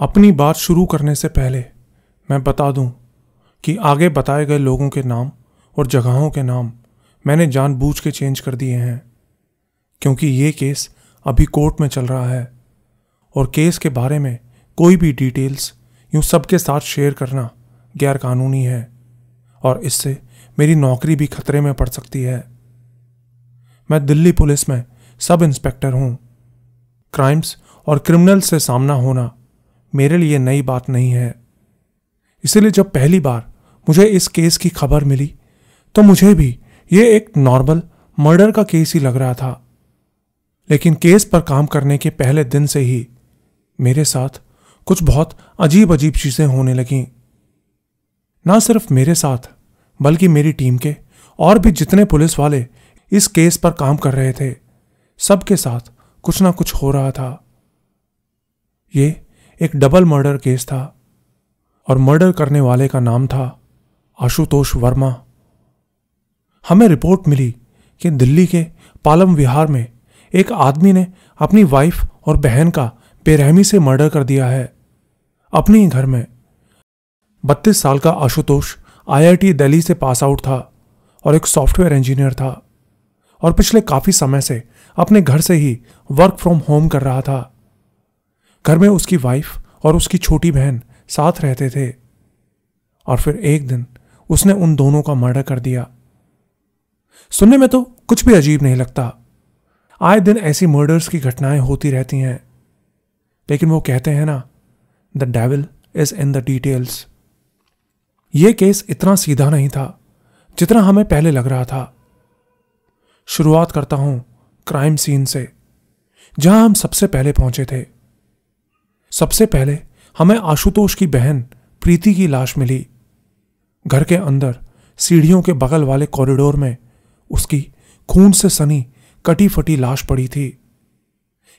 अपनी बात शुरू करने से पहले मैं बता दूं कि आगे बताए गए लोगों के नाम और जगहों के नाम मैंने जानबूझ के चेंज कर दिए हैं क्योंकि ये केस अभी कोर्ट में चल रहा है और केस के बारे में कोई भी डिटेल्स यूँ सबके साथ शेयर करना गैरकानूनी है और इससे मेरी नौकरी भी खतरे में पड़ सकती है मैं दिल्ली पुलिस में सब इंस्पेक्टर हूँ क्राइम्स और क्रिमिनल से सामना होना मेरे लिए नई बात नहीं है इसलिए जब पहली बार मुझे इस केस की खबर मिली तो मुझे भी ये एक नॉर्मल मर्डर का केस ही लग रहा था लेकिन केस पर काम करने के पहले दिन से ही मेरे साथ कुछ बहुत अजीब अजीब चीज़ें होने लगीं ना सिर्फ मेरे साथ बल्कि मेरी टीम के और भी जितने पुलिस वाले इस केस पर काम कर रहे थे सबके साथ कुछ ना कुछ हो रहा था ये एक डबल मर्डर केस था और मर्डर करने वाले का नाम था आशुतोष वर्मा हमें रिपोर्ट मिली कि दिल्ली के पालम विहार में एक आदमी ने अपनी वाइफ और बहन का बेरहमी से मर्डर कर दिया है अपने ही घर में बत्तीस साल का आशुतोष आईआईटी दिल्ली से पास आउट था और एक सॉफ्टवेयर इंजीनियर था और पिछले काफ़ी समय से अपने घर से ही वर्क फ्रॉम होम कर रहा था घर में उसकी वाइफ और उसकी छोटी बहन साथ रहते थे और फिर एक दिन उसने उन दोनों का मर्डर कर दिया सुनने में तो कुछ भी अजीब नहीं लगता आए दिन ऐसी मर्डर्स की घटनाएं होती रहती हैं लेकिन वो कहते हैं ना the devil is in the details ये केस इतना सीधा नहीं था जितना हमें पहले लग रहा था शुरुआत करता हूं क्राइम सीन से जहां हम सबसे पहले पहुंचे थे सबसे पहले हमें आशुतोष की बहन प्रीति की लाश मिली घर के अंदर सीढ़ियों के बगल वाले कॉरिडोर में उसकी खून से सनी कटी फटी लाश पड़ी थी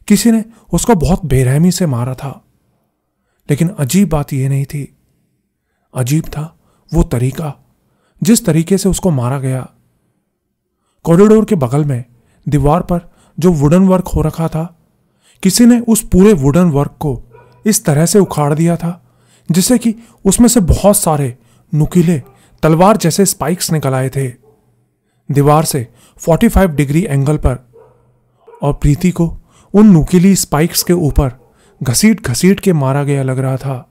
किसी ने उसको बहुत बेरहमी से मारा था लेकिन अजीब बात यह नहीं थी अजीब था वो तरीका जिस तरीके से उसको मारा गया कॉरिडोर के बगल में दीवार पर जो वुडन वर्क हो रखा था किसी ने उस पूरे वुडन वर्क को इस तरह से उखाड़ दिया था जिससे कि उसमें से बहुत सारे नुकीले तलवार जैसे स्पाइक्स निकल आए थे दीवार से 45 डिग्री एंगल पर और प्रीति को उन नुकीली स्पाइक्स के ऊपर घसीट घसीट के मारा गया लग रहा था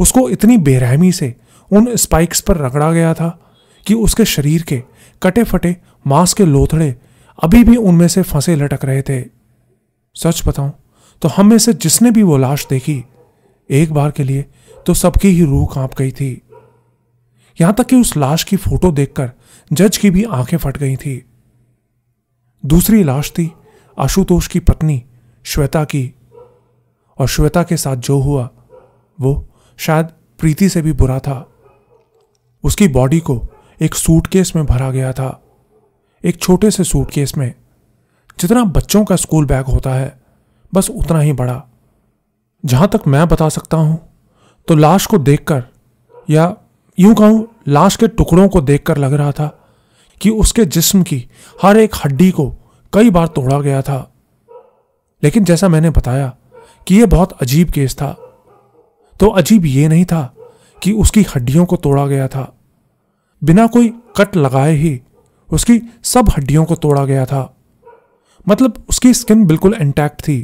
उसको इतनी बेरहमी से उन स्पाइक्स पर रगड़ा गया था कि उसके शरीर के कटे फटे मांस के लोथड़े अभी भी उनमें से फंसे लटक रहे थे सच बताऊं तो हम में से जिसने भी वो लाश देखी एक बार के लिए तो सबकी ही रूह कांप गई थी यहां तक कि उस लाश की फोटो देखकर जज की भी आंखें फट गई थी दूसरी लाश थी आशुतोष की पत्नी श्वेता की और श्वेता के साथ जो हुआ वो शायद प्रीति से भी बुरा था उसकी बॉडी को एक सूटकेस में भरा गया था एक छोटे से सूटकेस में जितना बच्चों का स्कूल बैग होता है बस उतना ही बड़ा जहां तक मैं बता सकता हूं तो लाश को देखकर या यूं कहूं लाश के टुकड़ों को देखकर लग रहा था कि उसके जिस्म की हर एक हड्डी को कई बार तोड़ा गया था लेकिन जैसा मैंने बताया कि यह बहुत अजीब केस था तो अजीब यह नहीं था कि उसकी हड्डियों को तोड़ा गया था बिना कोई कट लगाए ही उसकी सब हड्डियों को तोड़ा गया था मतलब उसकी स्किन बिल्कुल इंटैक्ट थी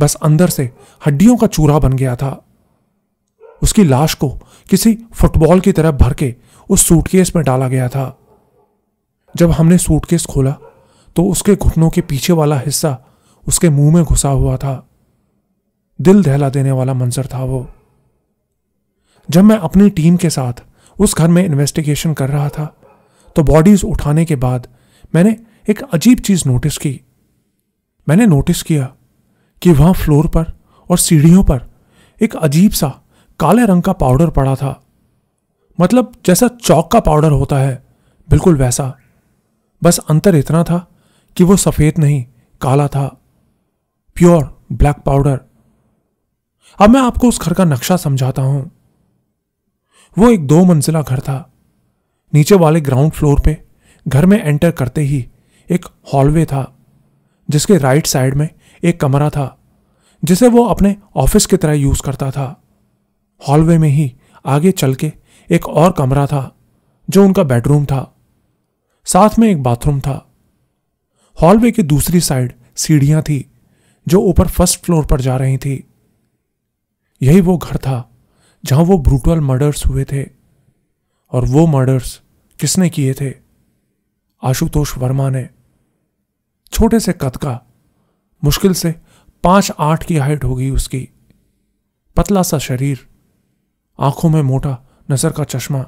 बस अंदर से हड्डियों का चूरा बन गया था उसकी लाश को किसी फुटबॉल की तरह भर के उस सूटकेस में डाला गया था जब हमने सूटकेस खोला तो उसके घुटनों के पीछे वाला हिस्सा उसके मुंह में घुसा हुआ था दिल दहला देने वाला मंजर था वो जब मैं अपनी टीम के साथ उस घर में इन्वेस्टिगेशन कर रहा था तो बॉडीज उठाने के बाद मैंने एक अजीब चीज नोटिस की मैंने नोटिस किया कि वहां फ्लोर पर और सीढ़ियों पर एक अजीब सा काले रंग का पाउडर पड़ा था मतलब जैसा चौक का पाउडर होता है बिल्कुल वैसा बस अंतर इतना था कि वो सफ़ेद नहीं काला था प्योर ब्लैक पाउडर अब मैं आपको उस घर का नक्शा समझाता हूं वो एक दो मंजिला घर था नीचे वाले ग्राउंड फ्लोर पे घर में एंटर करते ही एक हॉलवे था जिसके राइट साइड में एक कमरा था जिसे वो अपने ऑफिस की तरह यूज़ करता था हॉलवे में ही आगे चल के एक और कमरा था जो उनका बेडरूम था साथ में एक बाथरूम था हॉलवे की दूसरी साइड सीढ़ियां थी जो ऊपर फर्स्ट फ्लोर पर जा रही थी यही वो घर था जहां वो ब्रूटल मर्डर्स हुए थे और वो मर्डर्स किसने किए थे आशुतोष वर्मा ने छोटे से कद का मुश्किल से पांच आठ की हाइट होगी उसकी पतला सा शरीर आंखों में मोटा नज़र का चश्मा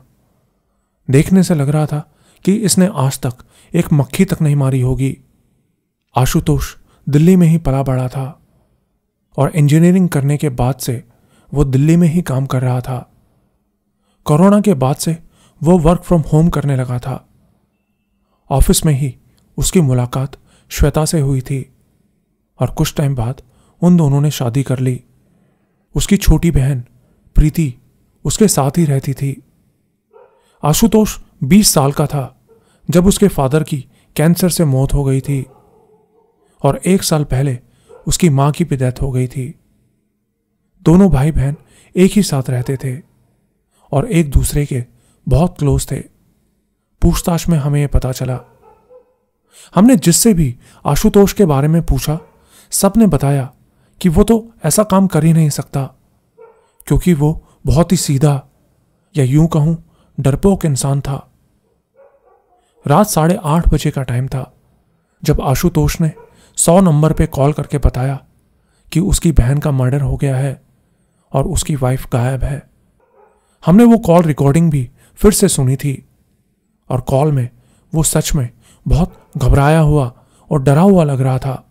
देखने से लग रहा था कि इसने आज तक एक मक्खी तक नहीं मारी होगी आशुतोष दिल्ली में ही पला बड़ा था और इंजीनियरिंग करने के बाद से वो दिल्ली में ही काम कर रहा था कोरोना के बाद से वो वर्क फ्रॉम होम करने लगा था ऑफिस में ही उसकी मुलाकात श्वेता से हुई थी और कुछ टाइम बाद उन दोनों ने शादी कर ली उसकी छोटी बहन प्रीति उसके साथ ही रहती थी आशुतोष बीस साल का था जब उसके फादर की कैंसर से मौत हो गई थी और एक साल पहले उसकी मां की भी डेथ हो गई थी दोनों भाई बहन एक ही साथ रहते थे और एक दूसरे के बहुत क्लोज थे पूछताछ में हमें यह पता चला हमने जिससे भी आशुतोष के बारे में पूछा सबने बताया कि वो तो ऐसा काम कर ही नहीं सकता क्योंकि वो बहुत ही सीधा या यूं कहूं डरपोक इंसान था रात साढ़े आठ बजे का टाइम था जब आशुतोष ने सौ नंबर पे कॉल करके बताया कि उसकी बहन का मर्डर हो गया है और उसकी वाइफ गायब है हमने वो कॉल रिकॉर्डिंग भी फिर से सुनी थी और कॉल में वो सच में बहुत घबराया हुआ और डरा हुआ लग रहा था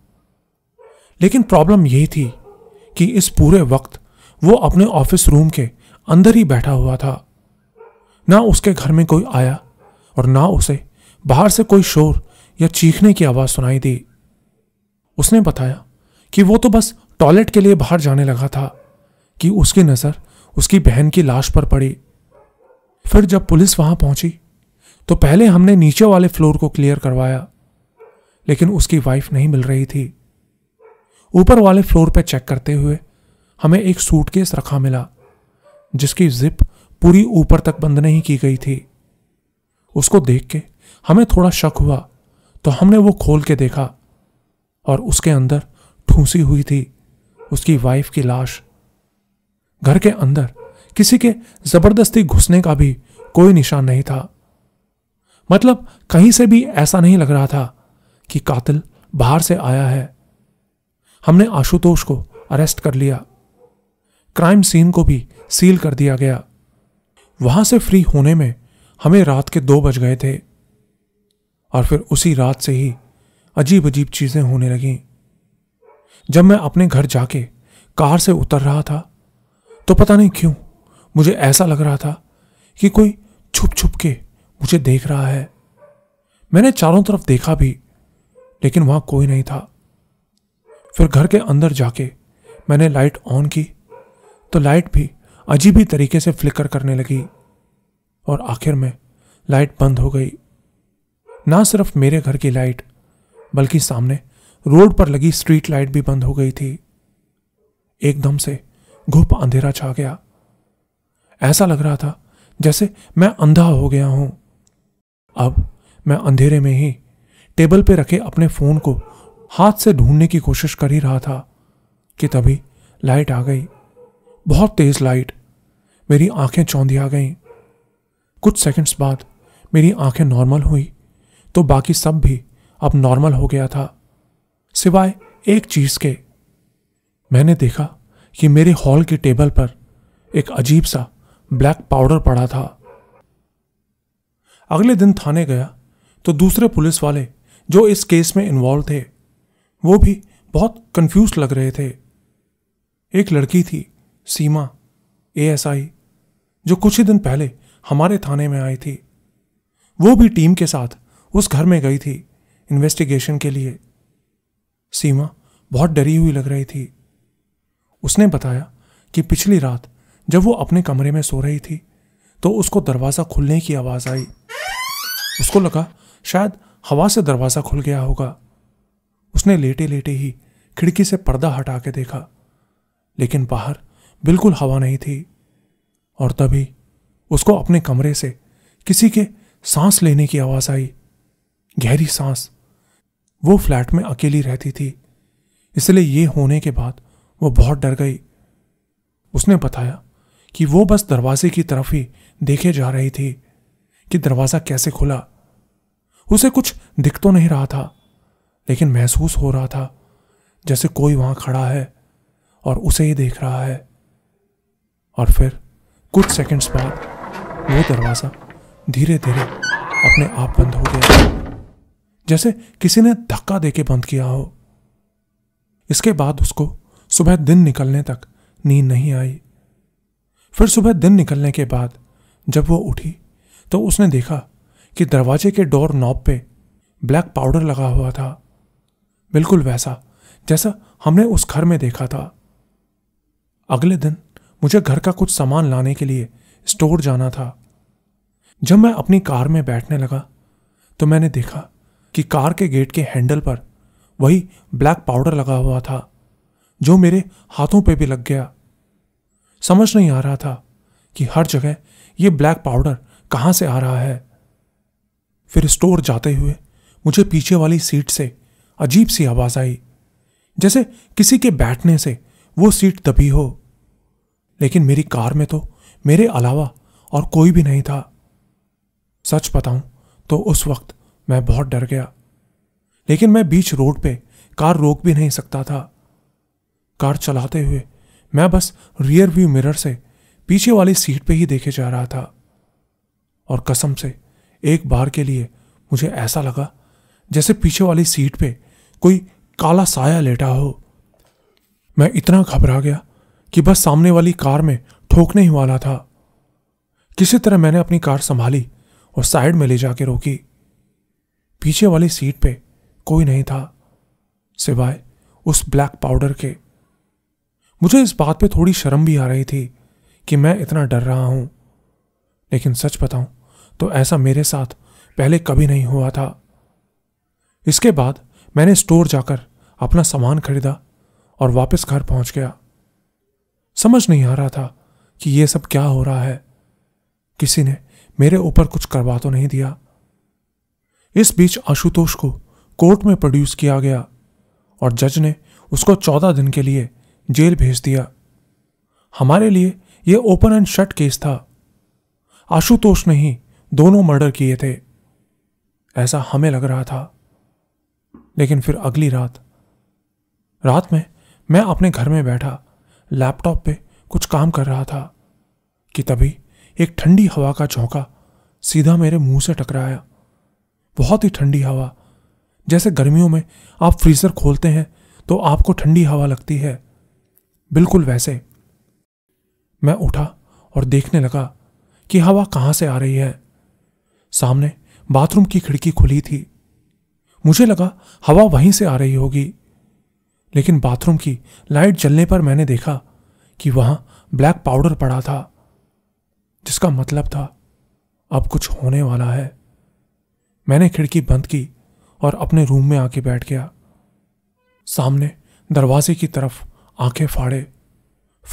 लेकिन प्रॉब्लम यही थी कि इस पूरे वक्त वो अपने ऑफिस रूम के अंदर ही बैठा हुआ था ना उसके घर में कोई आया और ना उसे बाहर से कोई शोर या चीखने की आवाज़ सुनाई दी उसने बताया कि वो तो बस टॉयलेट के लिए बाहर जाने लगा था कि उसकी नज़र उसकी बहन की लाश पर पड़ी फिर जब पुलिस वहां पहुंची तो पहले हमने नीचे वाले फ्लोर को क्लियर करवाया लेकिन उसकी वाइफ नहीं मिल रही थी ऊपर वाले फ्लोर पर चेक करते हुए हमें एक सूटकेस रखा मिला जिसकी जिप पूरी ऊपर तक बंद नहीं की गई थी उसको देख के हमें थोड़ा शक हुआ तो हमने वो खोल के देखा और उसके अंदर ठूसी हुई थी उसकी वाइफ की लाश घर के अंदर किसी के जबरदस्ती घुसने का भी कोई निशान नहीं था मतलब कहीं से भी ऐसा नहीं लग रहा था कि कातिल बाहर से आया है हमने आशुतोष को अरेस्ट कर लिया क्राइम सीन को भी सील कर दिया गया वहां से फ्री होने में हमें रात के दो बज गए थे और फिर उसी रात से ही अजीब अजीब चीजें होने लगीं जब मैं अपने घर जाके कार से उतर रहा था तो पता नहीं क्यों मुझे ऐसा लग रहा था कि कोई छुप छुप के मुझे देख रहा है मैंने चारों तरफ देखा भी लेकिन वहां कोई नहीं था फिर घर के अंदर जाके मैंने लाइट ऑन की तो लाइट भी अजीब ही तरीके से फ्लिकर करने लगी और आखिर में लाइट बंद हो गई ना सिर्फ मेरे घर की लाइट बल्कि सामने रोड पर लगी स्ट्रीट लाइट भी बंद हो गई थी एकदम से घुप अंधेरा छा गया ऐसा लग रहा था जैसे मैं अंधा हो गया हूं अब मैं अंधेरे में ही टेबल पे रखे अपने फोन को हाथ से ढूंढने की कोशिश कर ही रहा था कि तभी लाइट आ गई बहुत तेज लाइट मेरी आंखें चौंधी आ गईं कुछ सेकंड्स बाद मेरी आंखें नॉर्मल हुई तो बाकी सब भी अब नॉर्मल हो गया था सिवाय एक चीज़ के मैंने देखा कि मेरे हॉल के टेबल पर एक अजीब सा ब्लैक पाउडर पड़ा था अगले दिन थाने गया तो दूसरे पुलिस वाले जो इस केस में इन्वॉल्व थे वो भी बहुत कंफ्यूज लग रहे थे एक लड़की थी सीमा आई जो कुछ ही दिन पहले हमारे थाने में आई थी वो भी टीम के साथ उस घर में गई थी इन्वेस्टिगेशन के लिए सीमा बहुत डरी हुई लग रही थी उसने बताया कि पिछली रात जब वो अपने कमरे में सो रही थी तो उसको दरवाज़ा खुलने की आवाज़ आई उसको लगा शायद हवा से दरवाज़ा खुल गया होगा उसने लेटे लेटे ही खिड़की से पर्दा हटा के देखा लेकिन बाहर बिल्कुल हवा नहीं थी और तभी उसको अपने कमरे से किसी के सांस लेने की आवाज़ आई गहरी सांस वो फ्लैट में अकेली रहती थी इसलिए ये होने के बाद वो बहुत डर गई उसने बताया कि वो बस दरवाजे की तरफ ही देखे जा रही थी कि दरवाज़ा कैसे खुला उसे कुछ दिख तो नहीं रहा था लेकिन महसूस हो रहा था जैसे कोई वहां खड़ा है और उसे ही देख रहा है और फिर कुछ सेकंड्स बाद वो दरवाज़ा धीरे धीरे अपने आप बंद हो गया जैसे किसी ने धक्का देके बंद किया हो इसके बाद उसको सुबह दिन निकलने तक नींद नहीं आई फिर सुबह दिन निकलने के बाद जब वो उठी तो उसने देखा कि दरवाजे के डोर नॉब पे ब्लैक पाउडर लगा हुआ था बिल्कुल वैसा जैसा हमने उस घर में देखा था अगले दिन मुझे घर का कुछ सामान लाने के लिए स्टोर जाना था जब मैं अपनी कार में बैठने लगा तो मैंने देखा कि कार के गेट के हैंडल पर वही ब्लैक पाउडर लगा हुआ था जो मेरे हाथों पे भी लग गया समझ नहीं आ रहा था कि हर जगह ये ब्लैक पाउडर कहाँ से आ रहा है फिर स्टोर जाते हुए मुझे पीछे वाली सीट से अजीब सी आवाज आई जैसे किसी के बैठने से वो सीट दबी हो लेकिन मेरी कार में तो मेरे अलावा और कोई भी नहीं था सच बताऊं तो उस वक्त मैं बहुत डर गया लेकिन मैं बीच रोड पे कार रोक भी नहीं सकता था कार चलाते हुए मैं बस रियर व्यू मिरर से पीछे वाली सीट पे ही देखे जा रहा था और कसम से एक बार के लिए मुझे ऐसा लगा जैसे पीछे वाली सीट पे कोई काला साया लेटा हो मैं इतना घबरा गया कि बस सामने वाली कार में ठोकने ही वाला था किसी तरह मैंने अपनी कार संभाली और साइड में ले जाके रोकी पीछे वाली सीट पे कोई नहीं था सिवाय उस ब्लैक पाउडर के मुझे इस बात पे थोड़ी शर्म भी आ रही थी कि मैं इतना डर रहा हूं लेकिन सच बताऊं तो ऐसा मेरे साथ पहले कभी नहीं हुआ था इसके बाद मैंने स्टोर जाकर अपना सामान खरीदा और वापस घर पहुंच गया समझ नहीं आ रहा था कि यह सब क्या हो रहा है किसी ने मेरे ऊपर कुछ करवा तो नहीं दिया इस बीच आशुतोष को कोर्ट में प्रोड्यूस किया गया और जज ने उसको चौदह दिन के लिए जेल भेज दिया हमारे लिए यह ओपन एंड शट केस था आशुतोष ने ही दोनों मर्डर किए थे ऐसा हमें लग रहा था लेकिन फिर अगली रात रात में मैं अपने घर में बैठा लैपटॉप पे कुछ काम कर रहा था कि तभी एक ठंडी हवा का झोंका सीधा मेरे मुंह से टकराया बहुत ही ठंडी हवा जैसे गर्मियों में आप फ्रीज़र खोलते हैं तो आपको ठंडी हवा लगती है बिल्कुल वैसे मैं उठा और देखने लगा कि हवा कहाँ से आ रही है सामने बाथरूम की खिड़की खुली थी मुझे लगा हवा वहीं से आ रही होगी लेकिन बाथरूम की लाइट जलने पर मैंने देखा कि वहां ब्लैक पाउडर पड़ा था जिसका मतलब था अब कुछ होने वाला है मैंने खिड़की बंद की और अपने रूम में आके बैठ गया सामने दरवाजे की तरफ आंखें फाड़े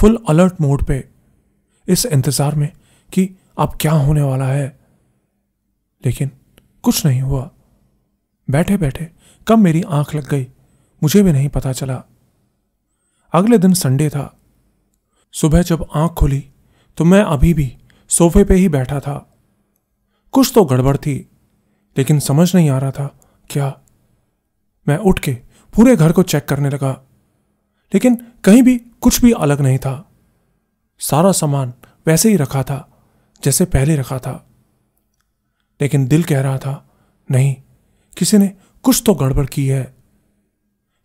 फुल अलर्ट मोड पे इस इंतजार में कि अब क्या होने वाला है लेकिन कुछ नहीं हुआ बैठे बैठे कब मेरी आंख लग गई मुझे भी नहीं पता चला अगले दिन संडे था सुबह जब आंख खुली तो मैं अभी भी सोफे पे ही बैठा था कुछ तो गड़बड़ थी लेकिन समझ नहीं आ रहा था क्या मैं उठ के पूरे घर को चेक करने लगा लेकिन कहीं भी कुछ भी अलग नहीं था सारा सामान वैसे ही रखा था जैसे पहले रखा था लेकिन दिल कह रहा था नहीं किसी ने कुछ तो गड़बड़ की है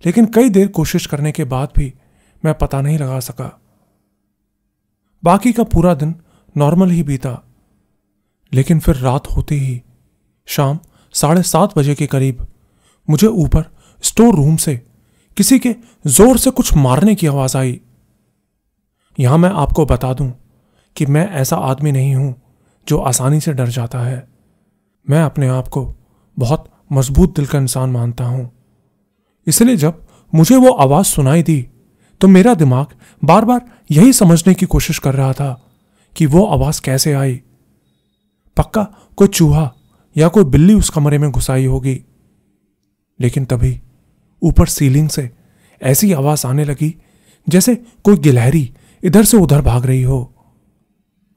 लेकिन कई देर कोशिश करने के बाद भी मैं पता नहीं लगा सका बाकी का पूरा दिन नॉर्मल ही बीता लेकिन फिर रात होते ही शाम साढ़े सात बजे के करीब मुझे ऊपर स्टोर रूम से किसी के जोर से कुछ मारने की आवाज आई यहां मैं आपको बता दूं कि मैं ऐसा आदमी नहीं हूं जो आसानी से डर जाता है मैं अपने आप को बहुत मजबूत दिल का इंसान मानता हूं इसलिए जब मुझे वो आवाज सुनाई दी तो मेरा दिमाग बार बार यही समझने की कोशिश कर रहा था कि वो आवाज कैसे आई पक्का कोई चूहा या कोई बिल्ली उस कमरे में घुसाई होगी लेकिन तभी ऊपर सीलिंग से ऐसी आवाज आने लगी जैसे कोई गिलहरी इधर से उधर भाग रही हो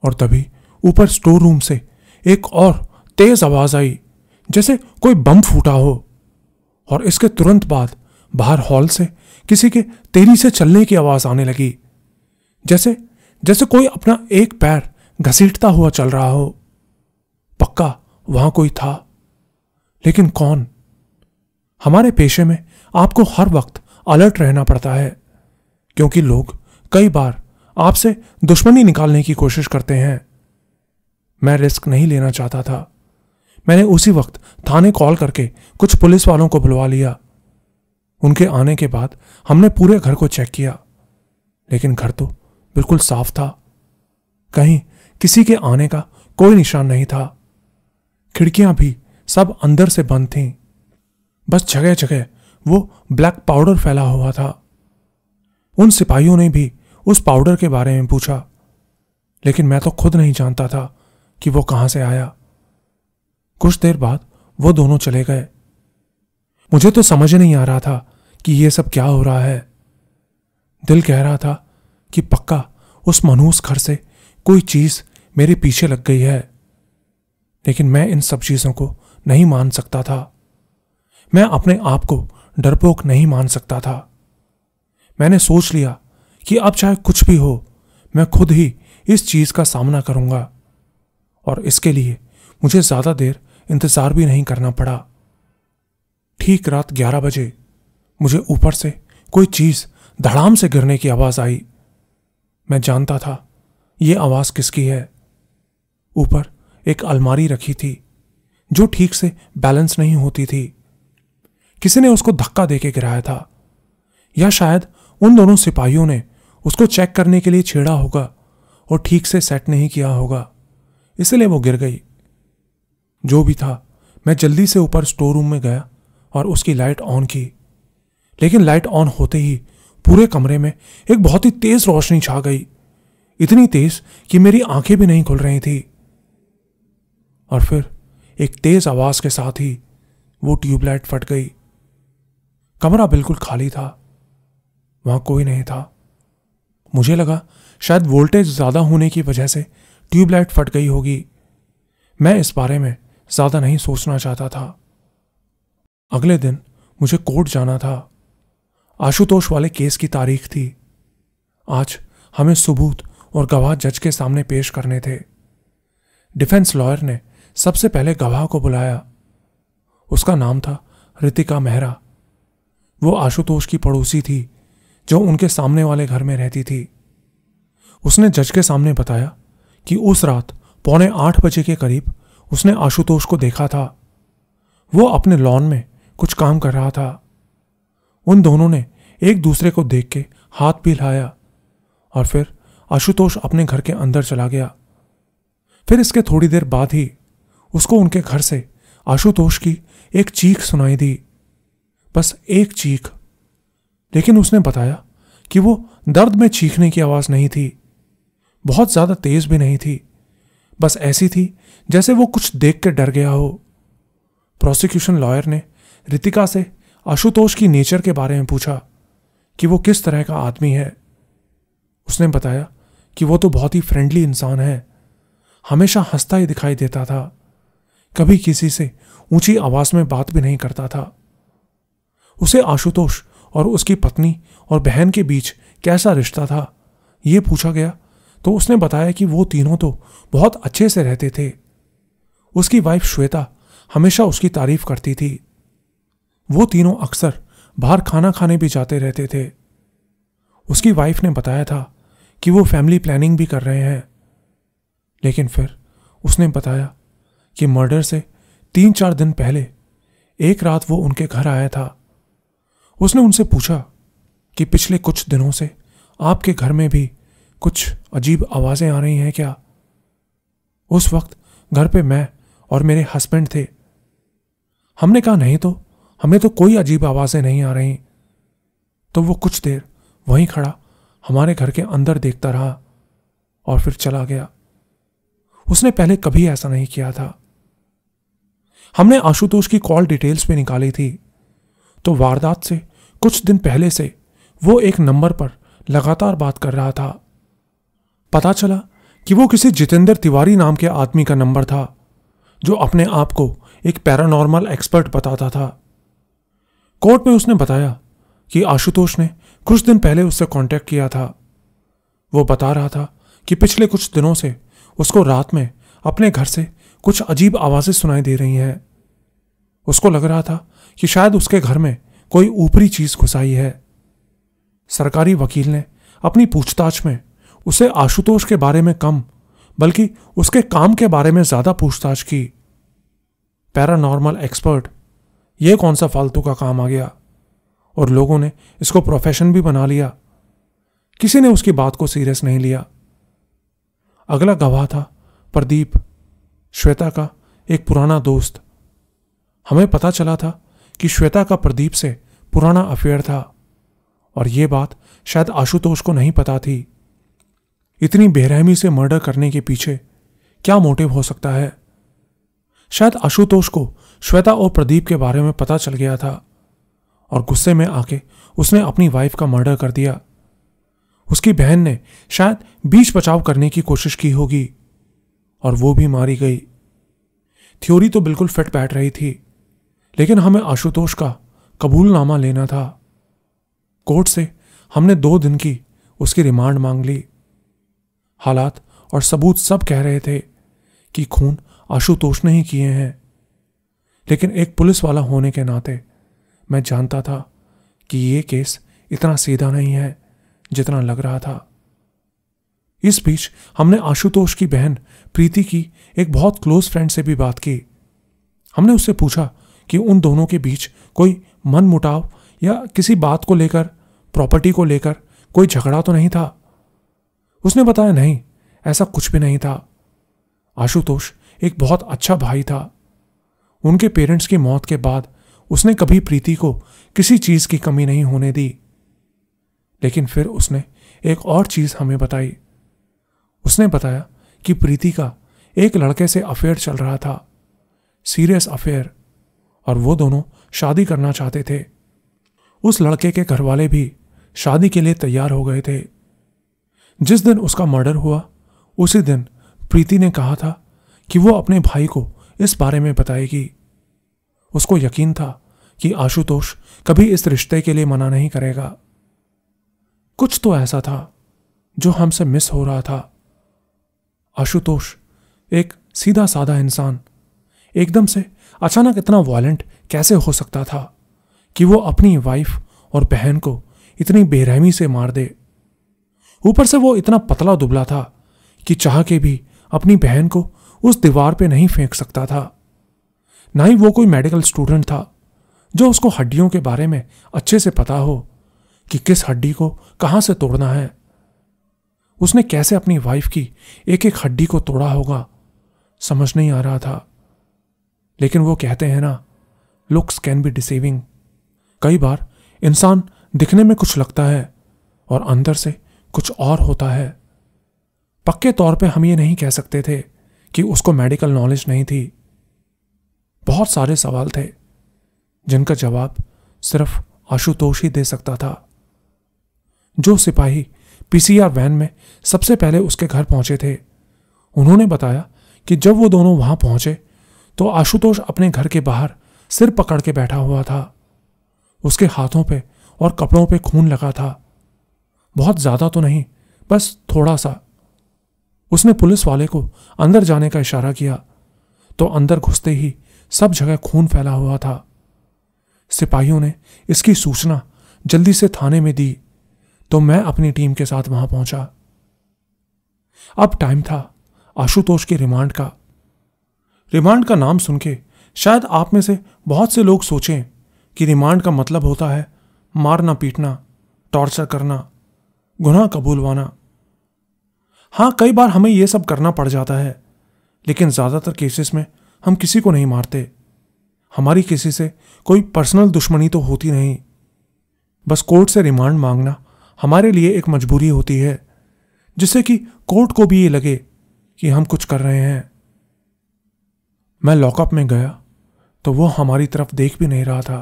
और तभी ऊपर स्टोर रूम से एक और तेज आवाज आई जैसे कोई बम फूटा हो और इसके तुरंत बाद बाहर हॉल से किसी के तेजी से चलने की आवाज़ आने लगी जैसे जैसे कोई अपना एक पैर घसीटता हुआ चल रहा हो पक्का वहां कोई था लेकिन कौन हमारे पेशे में आपको हर वक्त अलर्ट रहना पड़ता है क्योंकि लोग कई बार आपसे दुश्मनी निकालने की कोशिश करते हैं मैं रिस्क नहीं लेना चाहता था मैंने उसी वक्त थाने कॉल करके कुछ पुलिस वालों को बुलवा लिया उनके आने के बाद हमने पूरे घर को चेक किया लेकिन घर तो बिल्कुल साफ था कहीं किसी के आने का कोई निशान नहीं था खिड़कियां भी सब अंदर से बंद थीं बस जगह जगह वो ब्लैक पाउडर फैला हुआ था उन सिपाहियों ने भी उस पाउडर के बारे में पूछा लेकिन मैं तो खुद नहीं जानता था कि वो कहां से आया कुछ देर बाद वो दोनों चले गए मुझे तो समझ नहीं आ रहा था कि ये सब क्या हो रहा है दिल कह रहा था कि पक्का उस मनूस घर से कोई चीज मेरे पीछे लग गई है लेकिन मैं इन सब चीजों को नहीं मान सकता था मैं अपने आप को डरपोक नहीं मान सकता था मैंने सोच लिया कि अब चाहे कुछ भी हो मैं खुद ही इस चीज का सामना करूंगा और इसके लिए मुझे ज्यादा देर इंतज़ार भी नहीं करना पड़ा ठीक रात ग्यारह बजे मुझे ऊपर से कोई चीज़ धड़ाम से गिरने की आवाज़ आई मैं जानता था यह आवाज़ किसकी है ऊपर एक अलमारी रखी थी जो ठीक से बैलेंस नहीं होती थी किसी ने उसको धक्का देके गिराया था या शायद उन दोनों सिपाहियों ने उसको चेक करने के लिए छेड़ा होगा और ठीक से सेट नहीं किया होगा इसलिए वो गिर गई जो भी था मैं जल्दी से ऊपर स्टोर रूम में गया और उसकी लाइट ऑन की लेकिन लाइट ऑन होते ही पूरे कमरे में एक बहुत ही तेज रोशनी छा गई इतनी तेज कि मेरी आंखें भी नहीं खुल रही थी और फिर एक तेज आवाज के साथ ही वो ट्यूबलाइट फट गई कमरा बिल्कुल खाली था वहां कोई नहीं था मुझे लगा शायद वोल्टेज ज्यादा होने की वजह से ट्यूबलाइट फट गई होगी मैं इस बारे में ज़्यादा नहीं सोचना चाहता था अगले दिन मुझे कोर्ट जाना था आशुतोष वाले केस की तारीख थी आज हमें सबूत और गवाह जज के सामने पेश करने थे डिफेंस लॉयर ने सबसे पहले गवाह को बुलाया उसका नाम था रितिका मेहरा वो आशुतोष की पड़ोसी थी जो उनके सामने वाले घर में रहती थी उसने जज के सामने बताया कि उस रात पौने आठ बजे के करीब उसने आशुतोष को देखा था वो अपने लॉन में कुछ काम कर रहा था उन दोनों ने एक दूसरे को देख के हाथ भी लाया और फिर आशुतोष अपने घर के अंदर चला गया फिर इसके थोड़ी देर बाद ही उसको उनके घर से आशुतोष की एक चीख सुनाई दी बस एक चीख लेकिन उसने बताया कि वो दर्द में चीखने की आवाज़ नहीं थी बहुत ज़्यादा तेज़ भी नहीं थी बस ऐसी थी जैसे वो कुछ देख कर डर गया हो प्रोसिक्यूशन लॉयर ने रितिका से आशुतोष की नेचर के बारे में पूछा कि वो किस तरह का आदमी है उसने बताया कि वो तो बहुत ही फ्रेंडली इंसान है हमेशा हंसता ही दिखाई देता था कभी किसी से ऊंची आवाज में बात भी नहीं करता था उसे आशुतोष और उसकी पत्नी और बहन के बीच कैसा रिश्ता था ये पूछा गया तो उसने बताया कि वो तीनों तो बहुत अच्छे से रहते थे उसकी वाइफ श्वेता हमेशा उसकी तारीफ करती थी वो तीनों अक्सर बाहर खाना खाने भी जाते रहते थे उसकी वाइफ ने बताया था कि वो फैमिली प्लानिंग भी कर रहे हैं लेकिन फिर उसने बताया कि मर्डर से तीन चार दिन पहले एक रात वो उनके घर आया था उसने उनसे पूछा कि पिछले कुछ दिनों से आपके घर में भी कुछ अजीब आवाज़ें आ रही हैं क्या उस वक्त घर पे मैं और मेरे हस्बैंड थे हमने कहा नहीं तो हमें तो कोई अजीब आवाज़ें नहीं आ रही तो वो कुछ देर वहीं खड़ा हमारे घर के अंदर देखता रहा और फिर चला गया उसने पहले कभी ऐसा नहीं किया था हमने आशुतोष की कॉल डिटेल्स भी निकाली थी तो वारदात से कुछ दिन पहले से वो एक नंबर पर लगातार बात कर रहा था पता चला कि वो किसी जितेंद्र तिवारी नाम के आदमी का नंबर था जो अपने आप को एक पैरानॉर्मल एक्सपर्ट बताता था कोर्ट में उसने बताया कि आशुतोष ने कुछ दिन पहले उससे कांटेक्ट किया था वो बता रहा था कि पिछले कुछ दिनों से उसको रात में अपने घर से कुछ अजीब आवाज़ें सुनाई दे रही हैं उसको लग रहा था कि शायद उसके घर में कोई ऊपरी चीज़ घुसाई है सरकारी वकील ने अपनी पूछताछ में उसे आशुतोष के बारे में कम बल्कि उसके काम के बारे में ज्यादा पूछताछ की पैरानॉर्मल एक्सपर्ट यह कौन सा फालतू का काम आ गया और लोगों ने इसको प्रोफेशन भी बना लिया किसी ने उसकी बात को सीरियस नहीं लिया अगला गवाह था प्रदीप श्वेता का एक पुराना दोस्त हमें पता चला था कि श्वेता का प्रदीप से पुराना अफेयर था और यह बात शायद आशुतोष को नहीं पता थी इतनी बेरहमी से मर्डर करने के पीछे क्या मोटिव हो सकता है शायद आशुतोष को श्वेता और प्रदीप के बारे में पता चल गया था और गुस्से में आके उसने अपनी वाइफ का मर्डर कर दिया उसकी बहन ने शायद बीच बचाव करने की कोशिश की होगी और वो भी मारी गई थ्योरी तो बिल्कुल फिट बैठ रही थी लेकिन हमें आशुतोष का कबूलनामा लेना था कोर्ट से हमने दो दिन की उसकी रिमांड मांग ली हालात और सबूत सब कह रहे थे कि खून आशुतोष ने ही किए हैं लेकिन एक पुलिस वाला होने के नाते मैं जानता था कि ये केस इतना सीधा नहीं है जितना लग रहा था इस बीच हमने आशुतोष की बहन प्रीति की एक बहुत क्लोज फ्रेंड से भी बात की हमने उससे पूछा कि उन दोनों के बीच कोई मन मुटाव या किसी बात को लेकर प्रॉपर्टी को लेकर कोई झगड़ा तो नहीं था उसने बताया नहीं ऐसा कुछ भी नहीं था आशुतोष एक बहुत अच्छा भाई था उनके पेरेंट्स की मौत के बाद उसने कभी प्रीति को किसी चीज की कमी नहीं होने दी लेकिन फिर उसने एक और चीज हमें बताई उसने बताया कि प्रीति का एक लड़के से अफेयर चल रहा था सीरियस अफेयर और वो दोनों शादी करना चाहते थे उस लड़के के घर वाले भी शादी के लिए तैयार हो गए थे जिस दिन उसका मर्डर हुआ उसी दिन प्रीति ने कहा था कि वो अपने भाई को इस बारे में बताएगी उसको यकीन था कि आशुतोष कभी इस रिश्ते के लिए मना नहीं करेगा कुछ तो ऐसा था जो हमसे मिस हो रहा था आशुतोष एक सीधा साधा इंसान एकदम से अचानक इतना वायलेंट कैसे हो सकता था कि वो अपनी वाइफ और बहन को इतनी बेरहमी से मार दे ऊपर से वो इतना पतला दुबला था कि चाह के भी अपनी बहन को उस दीवार पे नहीं फेंक सकता था ना ही वो कोई मेडिकल स्टूडेंट था जो उसको हड्डियों के बारे में अच्छे से पता हो कि किस हड्डी को कहाँ से तोड़ना है उसने कैसे अपनी वाइफ की एक एक हड्डी को तोड़ा होगा समझ नहीं आ रहा था लेकिन वो कहते हैं ना लुक्स कैन बी डिसीविंग कई बार इंसान दिखने में कुछ लगता है और अंदर से कुछ और होता है पक्के तौर पे हम ये नहीं कह सकते थे कि उसको मेडिकल नॉलेज नहीं थी बहुत सारे सवाल थे जिनका जवाब सिर्फ आशुतोष ही दे सकता था जो सिपाही पीसीआर वैन में सबसे पहले उसके घर पहुंचे थे उन्होंने बताया कि जब वो दोनों वहां पहुंचे तो आशुतोष अपने घर के बाहर सिर पकड़ के बैठा हुआ था उसके हाथों पे और कपड़ों पे खून लगा था बहुत ज़्यादा तो नहीं बस थोड़ा सा उसने पुलिस वाले को अंदर जाने का इशारा किया तो अंदर घुसते ही सब जगह खून फैला हुआ था सिपाहियों ने इसकी सूचना जल्दी से थाने में दी तो मैं अपनी टीम के साथ वहां पहुंचा अब टाइम था आशुतोष के रिमांड का रिमांड का नाम सुन के शायद आप में से बहुत से लोग सोचें कि रिमांड का मतलब होता है मारना पीटना टॉर्चर करना गुनाह कबूलवाना हाँ कई बार हमें यह सब करना पड़ जाता है लेकिन ज़्यादातर केसेस में हम किसी को नहीं मारते हमारी किसी से कोई पर्सनल दुश्मनी तो होती नहीं बस कोर्ट से रिमांड मांगना हमारे लिए एक मजबूरी होती है जिससे कि कोर्ट को भी ये लगे कि हम कुछ कर रहे हैं मैं लॉकअप में गया तो वो हमारी तरफ देख भी नहीं रहा था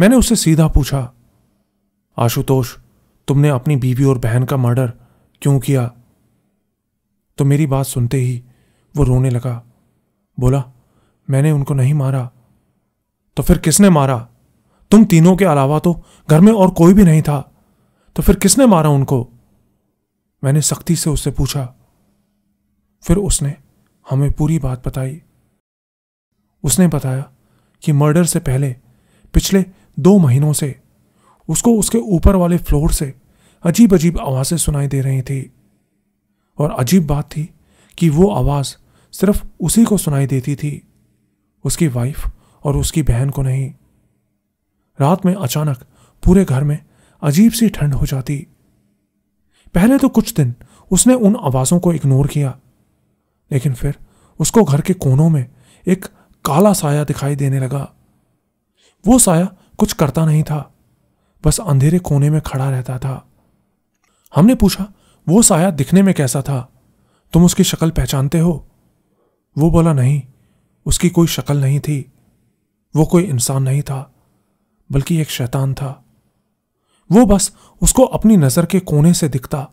मैंने उससे सीधा पूछा आशुतोष तुमने अपनी बीवी और बहन का मर्डर क्यों किया तो मेरी बात सुनते ही वो रोने लगा बोला मैंने उनको नहीं मारा तो फिर किसने मारा तुम तीनों के अलावा तो घर में और कोई भी नहीं था तो फिर किसने मारा उनको मैंने सख्ती से उससे पूछा फिर उसने हमें पूरी बात बताई उसने बताया कि मर्डर से पहले पिछले दो महीनों से उसको उसके ऊपर वाले फ्लोर से अजीब अजीब आवाज़ें सुनाई दे रही थी और अजीब बात थी कि वो आवाज़ सिर्फ उसी को सुनाई देती थी उसकी वाइफ और उसकी बहन को नहीं रात में अचानक पूरे घर में अजीब सी ठंड हो जाती पहले तो कुछ दिन उसने उन आवाज़ों को इग्नोर किया लेकिन फिर उसको घर के कोनों में एक काला साया दिखाई देने लगा वो साया कुछ करता नहीं था बस अंधेरे कोने में खड़ा रहता था हमने पूछा वो साया दिखने में कैसा था तुम उसकी शक्ल पहचानते हो वो बोला नहीं उसकी कोई शक्ल नहीं थी वो कोई इंसान नहीं था बल्कि एक शैतान था वो बस उसको अपनी नजर के कोने से दिखता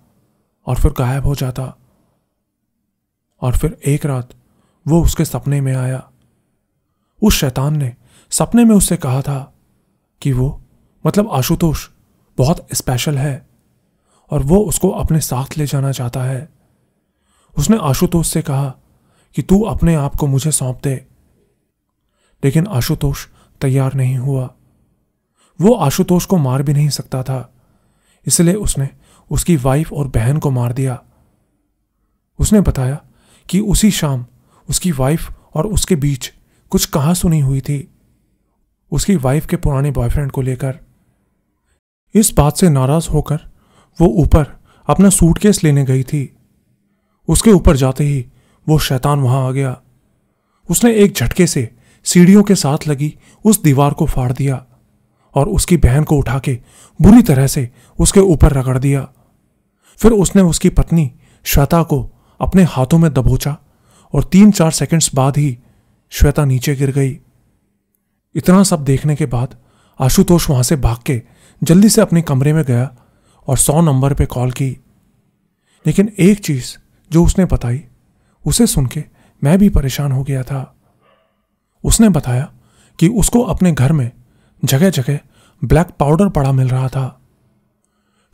और फिर गायब हो जाता और फिर एक रात वो उसके सपने में आया उस शैतान ने सपने में उससे कहा था कि वो मतलब आशुतोष बहुत स्पेशल है और वो उसको अपने साथ ले जाना चाहता है उसने आशुतोष से कहा कि तू अपने आप को मुझे सौंप दे लेकिन आशुतोष तैयार नहीं हुआ वो आशुतोष को मार भी नहीं सकता था इसलिए उसने उसकी वाइफ और बहन को मार दिया उसने बताया कि उसी शाम उसकी वाइफ और उसके बीच कुछ कहा सुनी हुई थी उसकी वाइफ के पुराने बॉयफ्रेंड को लेकर इस बात से नाराज होकर वो ऊपर अपना सूटकेस लेने गई थी उसके ऊपर जाते ही वो शैतान वहां आ गया उसने एक झटके से सीढ़ियों के साथ लगी उस दीवार को फाड़ दिया और उसकी बहन को उठा के बुरी तरह से उसके ऊपर रगड़ दिया फिर उसने उसकी पत्नी श्वेता को अपने हाथों में दबोचा और तीन चार सेकंड्स बाद ही श्वेता नीचे गिर गई इतना सब देखने के बाद आशुतोष वहां से भाग के जल्दी से अपने कमरे में गया और सौ नंबर पे कॉल की लेकिन एक चीज़ जो उसने बताई उसे सुन के मैं भी परेशान हो गया था उसने बताया कि उसको अपने घर में जगह जगह ब्लैक पाउडर पड़ा मिल रहा था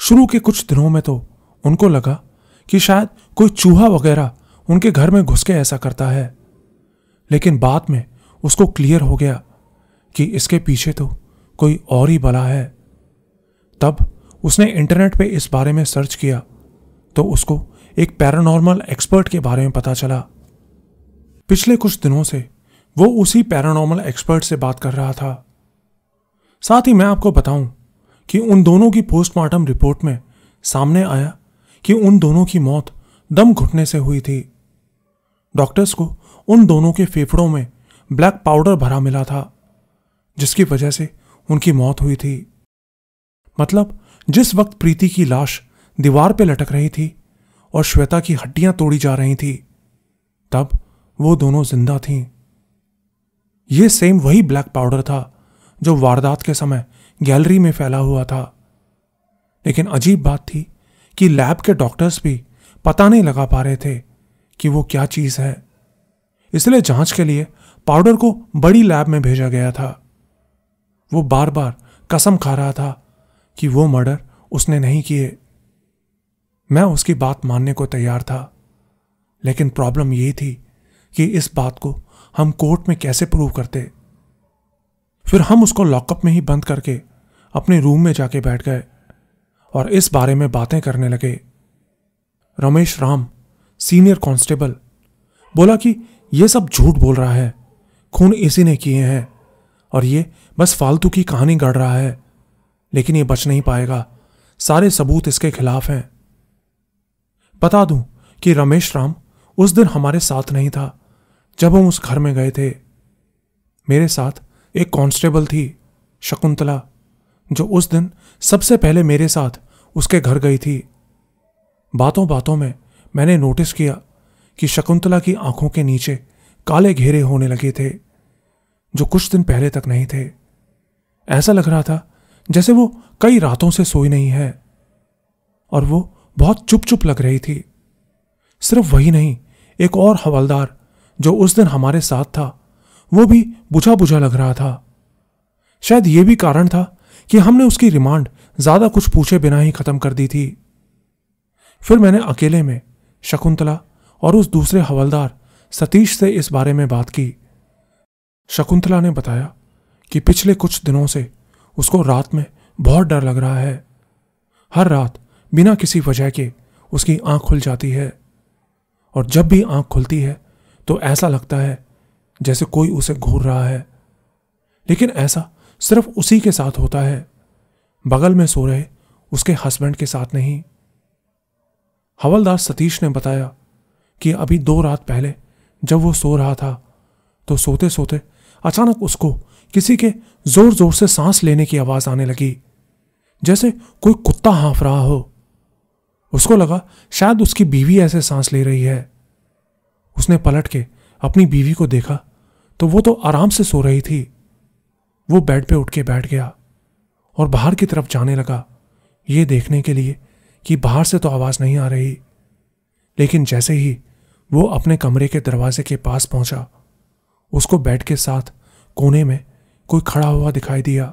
शुरू के कुछ दिनों में तो उनको लगा कि शायद कोई चूहा वगैरह उनके घर में घुस के ऐसा करता है लेकिन बाद में उसको क्लियर हो गया कि इसके पीछे तो कोई और ही बला है तब उसने इंटरनेट पे इस बारे में सर्च किया तो उसको एक पैरानॉर्मल एक्सपर्ट के बारे में पता चला पिछले कुछ दिनों से वो उसी पैरानॉर्मल एक्सपर्ट से बात कर रहा था साथ ही मैं आपको बताऊं कि उन दोनों की पोस्टमार्टम रिपोर्ट में सामने आया कि उन दोनों की मौत दम घुटने से हुई थी डॉक्टर्स को उन दोनों के फेफड़ों में ब्लैक पाउडर भरा मिला था जिसकी वजह से उनकी मौत हुई थी मतलब जिस वक्त प्रीति की लाश दीवार पे लटक रही थी और श्वेता की हड्डियां तोड़ी जा रही थी तब वो दोनों जिंदा थीं ये सेम वही ब्लैक पाउडर था जो वारदात के समय गैलरी में फैला हुआ था लेकिन अजीब बात थी कि लैब के डॉक्टर्स भी पता नहीं लगा पा रहे थे कि वो क्या चीज़ है इसलिए जांच के लिए पाउडर को बड़ी लैब में भेजा गया था वो बार बार कसम खा रहा था कि वो मर्डर उसने नहीं किए मैं उसकी बात मानने को तैयार था लेकिन प्रॉब्लम ये थी कि इस बात को हम कोर्ट में कैसे प्रूव करते फिर हम उसको लॉकअप में ही बंद करके अपने रूम में जाके बैठ गए और इस बारे में बातें करने लगे रमेश राम सीनियर कांस्टेबल बोला कि यह सब झूठ बोल रहा है खून इसी ने किए हैं और ये बस फालतू की कहानी गढ़ रहा है लेकिन ये बच नहीं पाएगा सारे सबूत इसके खिलाफ हैं बता दूं कि रमेश राम उस दिन हमारे साथ नहीं था जब हम उस घर में गए थे मेरे साथ एक कांस्टेबल थी शकुंतला जो उस दिन सबसे पहले मेरे साथ उसके घर गई थी बातों बातों में मैंने नोटिस किया कि शकुंतला की आंखों के नीचे काले घेरे होने लगे थे जो कुछ दिन पहले तक नहीं थे ऐसा लग रहा था जैसे वो कई रातों से सोई नहीं है और वो बहुत चुप चुप लग रही थी सिर्फ वही नहीं एक और हवलदार जो उस दिन हमारे साथ था वो भी बुझा बुझा लग रहा था शायद ये भी कारण था कि हमने उसकी रिमांड ज्यादा कुछ पूछे बिना ही खत्म कर दी थी फिर मैंने अकेले में शकुंतला और उस दूसरे हवलदार सतीश से इस बारे में बात की शकुंतला ने बताया कि पिछले कुछ दिनों से उसको रात में बहुत डर लग रहा है हर रात बिना किसी वजह के उसकी आंख खुल जाती है और जब भी आंख खुलती है तो ऐसा लगता है जैसे कोई उसे घूर रहा है लेकिन ऐसा सिर्फ उसी के साथ होता है बगल में सो रहे उसके हस्बैंड के साथ नहीं हवलदार सतीश ने बताया कि अभी दो रात पहले जब वो सो रहा था तो सोते सोते अचानक उसको किसी के जोर जोर से सांस लेने की आवाज आने लगी जैसे कोई कुत्ता हाँफ रहा हो उसको लगा शायद उसकी बीवी ऐसे सांस ले रही है उसने पलट के अपनी बीवी को देखा तो वो तो आराम से सो रही थी वो बेड पे उठ के बैठ गया और बाहर की तरफ जाने लगा ये देखने के लिए कि बाहर से तो आवाज़ नहीं आ रही लेकिन जैसे ही वो अपने कमरे के दरवाजे के पास पहुंचा उसको बेड के साथ कोने में कोई खड़ा हुआ दिखाई दिया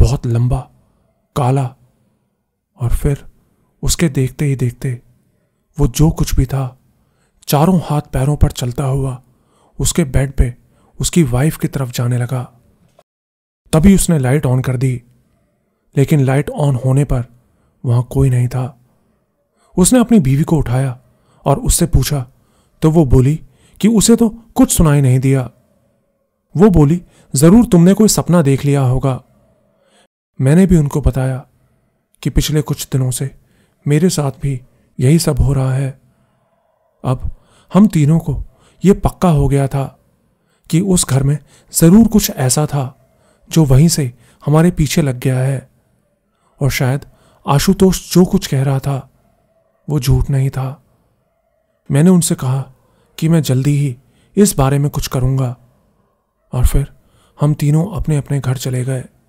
बहुत लंबा काला और फिर उसके देखते ही देखते वो जो कुछ भी था चारों हाथ पैरों पर चलता हुआ उसके बेड पे उसकी वाइफ की तरफ जाने लगा तभी उसने लाइट ऑन कर दी लेकिन लाइट ऑन होने पर वहां कोई नहीं था उसने अपनी बीवी को उठाया और उससे पूछा तो वो बोली कि उसे तो कुछ सुनाई नहीं दिया वो बोली जरूर तुमने कोई सपना देख लिया होगा मैंने भी उनको बताया कि पिछले कुछ दिनों से मेरे साथ भी यही सब हो रहा है अब हम तीनों को यह पक्का हो गया था कि उस घर में ज़रूर कुछ ऐसा था जो वहीं से हमारे पीछे लग गया है और शायद आशुतोष जो कुछ कह रहा था वो झूठ नहीं था मैंने उनसे कहा कि मैं जल्दी ही इस बारे में कुछ करूंगा और फिर हम तीनों अपने अपने घर चले गए